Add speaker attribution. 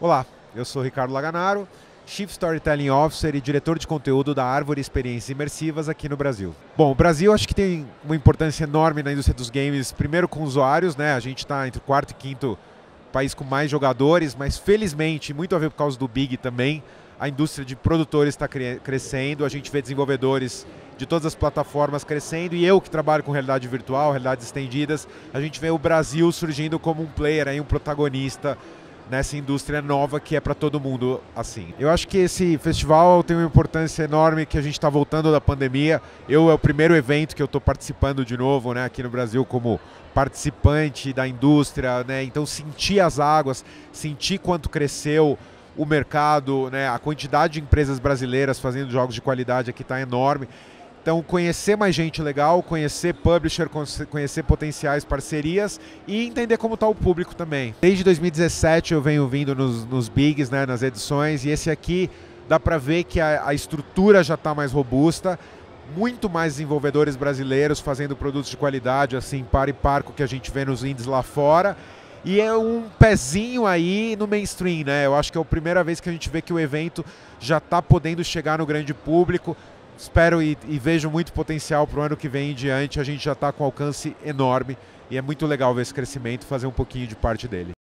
Speaker 1: Olá, eu sou Ricardo Laganaro, Chief Storytelling Officer e diretor de conteúdo da Árvore Experiências Imersivas aqui no Brasil. Bom, o Brasil acho que tem uma importância enorme na indústria dos games, primeiro com usuários, né? A gente está entre o quarto e quinto país com mais jogadores, mas felizmente, muito a ver por causa do Big também, a indústria de produtores está crescendo, a gente vê desenvolvedores de todas as plataformas crescendo e eu que trabalho com realidade virtual, realidades estendidas, a gente vê o Brasil surgindo como um player, aí, um protagonista nessa indústria nova que é para todo mundo assim. Eu acho que esse festival tem uma importância enorme que a gente está voltando da pandemia. Eu é o primeiro evento que eu estou participando de novo, né, aqui no Brasil como participante da indústria, né? Então sentir as águas, sentir quanto cresceu o mercado, né? A quantidade de empresas brasileiras fazendo jogos de qualidade aqui está enorme. Então, conhecer mais gente legal, conhecer publisher, conhecer potenciais parcerias e entender como está o público também. Desde 2017 eu venho vindo nos, nos bigs, né, nas edições, e esse aqui dá para ver que a, a estrutura já está mais robusta, muito mais desenvolvedores brasileiros fazendo produtos de qualidade, assim, par e par com o que a gente vê nos indies lá fora. E é um pezinho aí no mainstream, né? Eu acho que é a primeira vez que a gente vê que o evento já está podendo chegar no grande público, espero e, e vejo muito potencial para o ano que vem em diante. A gente já está com alcance enorme e é muito legal ver esse crescimento, fazer um pouquinho de parte dele.